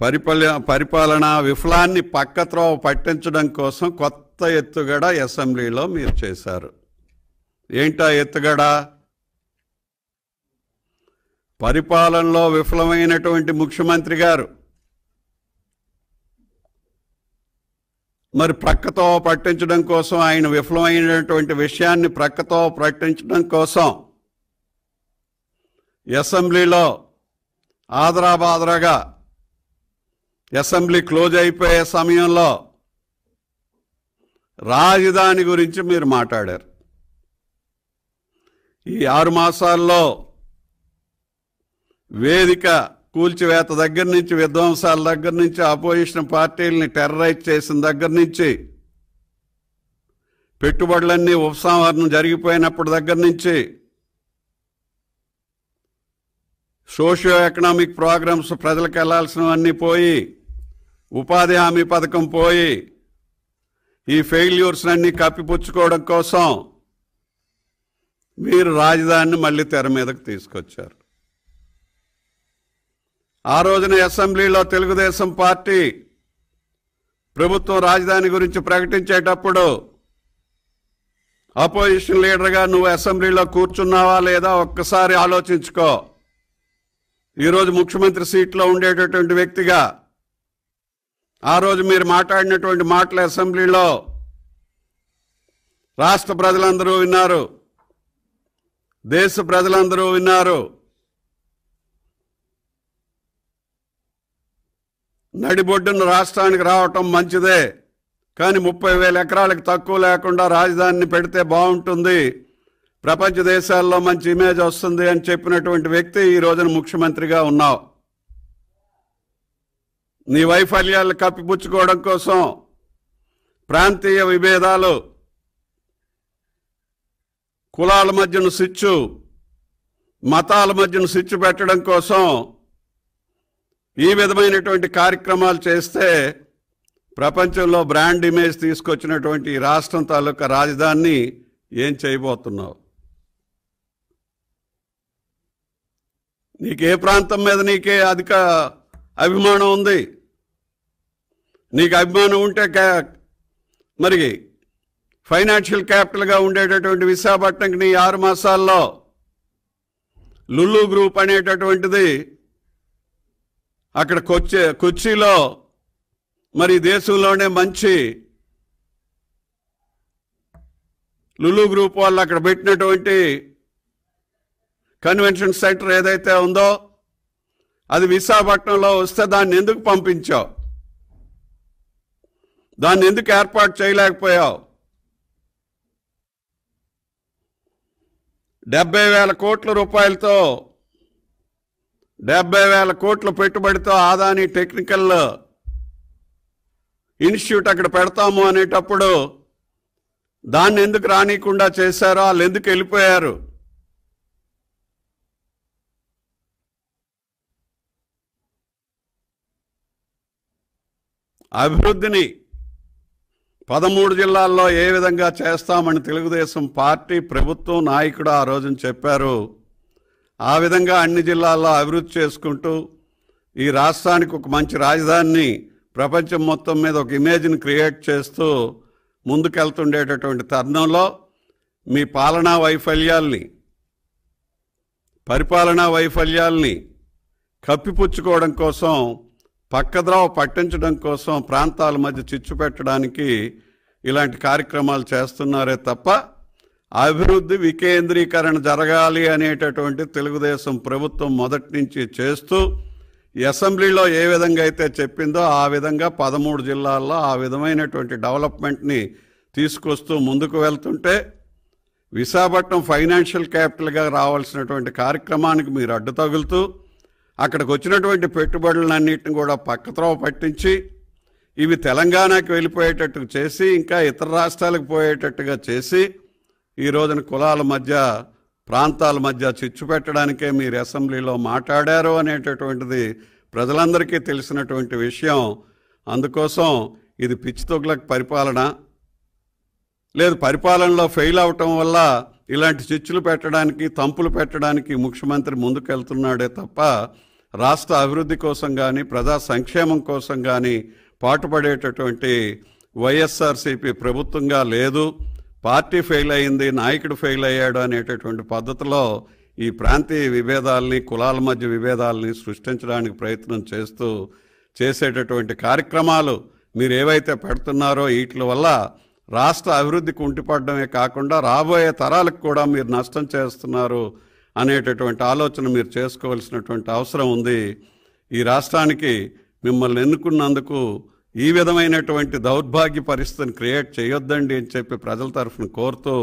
పరిపాల పరిపాలనా విఫలాన్ని పక్కత్రోవ పట్టించడం కోసం కొత్త ఎత్తుగడ అసెంబ్లీలో మీరు చేశారు ఏంటా ఎత్తుగడ పరిపాలనలో విఫలమైనటువంటి ముఖ్యమంత్రి గారు మరి ప్రక్కతో పట్టించడం కోసం ఆయన విఫలమైనటువంటి విషయాన్ని ప్రక్కతో ప్రకటించడం కోసం అసెంబ్లీలో ఆదరాబాదరాగా అసెంబ్లీ క్లోజ్ అయిపోయే సమయంలో రాజధాని గురించి మీరు మాట్లాడారు ఈ ఆరు మాసాల్లో వేదిక కూల్చివేత దగ్గర నుంచి విధ్వంసాల దగ్గర నుంచి ఆపోజిషన్ పార్టీలని టెర్రరైజ్ చేసిన దగ్గర నుంచి పెట్టుబడులన్నీ ఉపసంహరణ జరిగిపోయినప్పటి దగ్గర నుంచి సోషియో ఎకనామిక్ ప్రోగ్రామ్స్ ప్రజలకు వెళ్లాల్సినవన్నీ పోయి ఉపాధి హామీ పథకం పోయి ఈ ఫెయిల్యూర్స్ అన్ని కప్పిపుచ్చుకోవడం కోసం మీరు రాజధానిని మళ్ళీ తెర మీదకు తీసుకొచ్చారు ఆ రోజున అసెంబ్లీలో తెలుగుదేశం పార్టీ ప్రభుత్వం రాజధాని గురించి ప్రకటించేటప్పుడు అపోజిషన్ లీడర్గా నువ్వు అసెంబ్లీలో కూర్చున్నావా లేదా ఒక్కసారి ఆలోచించుకో ఈరోజు ముఖ్యమంత్రి సీట్లో ఉండేటటువంటి వ్యక్తిగా ఆ రోజు మీరు మాట్లాడినటువంటి మాటల అసెంబ్లీలో రాష్ట్ర ప్రజలందరూ విన్నారు దేశ ప్రజలందరూ విన్నారు నడిబొడ్డున రాష్ట్రానికి రావటం మంచిదే కానీ ముప్పై వేల ఎకరాలకు తక్కువ లేకుండా రాజధానిని పెడితే బాగుంటుంది ప్రపంచ దేశాల్లో మంచి ఇమేజ్ వస్తుంది అని చెప్పినటువంటి వ్యక్తి ఈ రోజున ముఖ్యమంత్రిగా ఉన్నావు నీ వైఫల్యాలు కప్పిపుచ్చుకోవడం కోసం ప్రాంతీయ విభేదాలు కులాల మధ్యను స్విచ్చు మతాల మధ్యను స్విచ్చు పెట్టడం కోసం ఈ విధమైనటువంటి కార్యక్రమాలు చేస్తే ప్రపంచంలో బ్రాండ్ ఇమేజ్ తీసుకొచ్చినటువంటి రాష్ట్రం తాలూకా రాజధానిని ఏం చేయబోతున్నావు నీకే ప్రాంతం మీద నీకే అధిక అభిమానం ఉంది నీకు అభిమానం ఉంటే క్యా మరి ఫైనాన్షియల్ క్యాపిటల్గా ఉండేటటువంటి విశాఖపట్నంకి నీ ఆరు మాసాల్లో లుల్లు గ్రూప్ అనేటటువంటిది అక్కడ కొచ్చి కొచ్చిలో మరి దేశంలోనే మంచి లుల్లు గ్రూప్ వాళ్ళు అక్కడ పెట్టినటువంటి కన్వెన్షన్ సెంటర్ ఏదైతే ఉందో అది విశాఖపట్నంలో వస్తే దాన్ని ఎందుకు పంపించావు దాన్ని ఎందుకు ఏర్పాటు చేయలేకపోయావు డెబ్బై వేల కోట్ల రూపాయలతో డెబ్బై వేల కోట్ల పెట్టుబడితో ఆదాని టెక్నికల్ ఇన్స్టిట్యూట్ అక్కడ పెడతాము అనేటప్పుడు దాన్ని ఎందుకు రానియకుండా చేశారో వాళ్ళు ఎందుకు వెళ్ళిపోయారు అభివృద్ధిని పదమూడు జిల్లాల్లో ఏ విధంగా చేస్తామని తెలుగుదేశం పార్టీ ప్రభుత్వం నాయకుడు ఆ రోజున చెప్పారు ఆ విధంగా అన్ని జిల్లాల్లో అభివృద్ధి చేసుకుంటూ ఈ రాష్ట్రానికి ఒక మంచి రాజధానిని ప్రపంచం మొత్తం మీద ఒక ఇమేజ్ని క్రియేట్ చేస్తూ ముందుకెళ్తుండేటటువంటి తరుణంలో మీ పాలనా వైఫల్యాల్ని పరిపాలనా వైఫల్యాల్ని కప్పిపుచ్చుకోవడం కోసం పక్కద్రావ పట్టించడం కోసం ప్రాంతాల మధ్య చిచ్చు పెట్టడానికి ఇలాంటి కార్యక్రమాలు చేస్తున్నారే తప్ప అభివృద్ధి వికేంద్రీకరణ జరగాలి అనేటటువంటి తెలుగుదేశం ప్రభుత్వం మొదటి నుంచి చేస్తూ అసెంబ్లీలో ఏ విధంగా అయితే చెప్పిందో ఆ విధంగా పదమూడు జిల్లాల్లో ఆ విధమైనటువంటి డెవలప్మెంట్ని తీసుకొస్తూ ముందుకు వెళ్తుంటే విశాఖపట్నం ఫైనాన్షియల్ క్యాపిటల్గా రావాల్సినటువంటి కార్యక్రమానికి మీరు అడ్డు తగులుతూ అక్కడికి వచ్చినటువంటి పెట్టుబడులన్నింటిని కూడా పక్కత్రోవ పట్టించి ఇవి తెలంగాణకు వెళ్ళిపోయేటట్టు చేసి ఇంకా ఇతర రాష్ట్రాలకు పోయేటట్టుగా చేసి ఈ రోజున కులాల మధ్య ప్రాంతాల మధ్య చిచ్చు పెట్టడానికే మీరు అసెంబ్లీలో మాట్లాడారు అనేటటువంటిది ప్రజలందరికీ తెలిసినటువంటి విషయం అందుకోసం ఇది పిచ్చి తొగులకు పరిపాలన లేదు పరిపాలనలో ఫెయిల్ అవటం వల్ల ఇలాంటి చర్చలు పెట్టడానికి తంపులు పెట్టడానికి ముఖ్యమంత్రి ముందుకెళ్తున్నాడే తప్ప రాష్ట్ర అభివృద్ధి కోసం కానీ ప్రజా సంక్షేమం కోసం కానీ పాటుపడేటటువంటి వైఎస్ఆర్సీపీ ప్రభుత్వంగా లేదు పార్టీ ఫెయిల్ అయింది నాయకుడు ఫెయిల్ అయ్యాడు అనేటటువంటి పద్ధతిలో ఈ ప్రాంతీయ విభేదాలని కులాల మధ్య విభేదాలని సృష్టించడానికి ప్రయత్నం చేస్తూ చేసేటటువంటి కార్యక్రమాలు మీరు ఏవైతే పెడుతున్నారో వీటి వల్ల రాష్ట్ర అభివృద్ధికి ఉంటిపడడమే కాకుండా రాబోయే తరాలకు కూడా మీరు నష్టం చేస్తున్నారు అనేటటువంటి ఆలోచన మీరు చేసుకోవాల్సినటువంటి అవసరం ఉంది ఈ రాష్ట్రానికి మిమ్మల్ని ఎన్నుకున్నందుకు ఈ విధమైనటువంటి దౌర్భాగ్య పరిస్థితిని క్రియేట్ చేయొద్దండి అని చెప్పి ప్రజల తరఫున కోరుతూ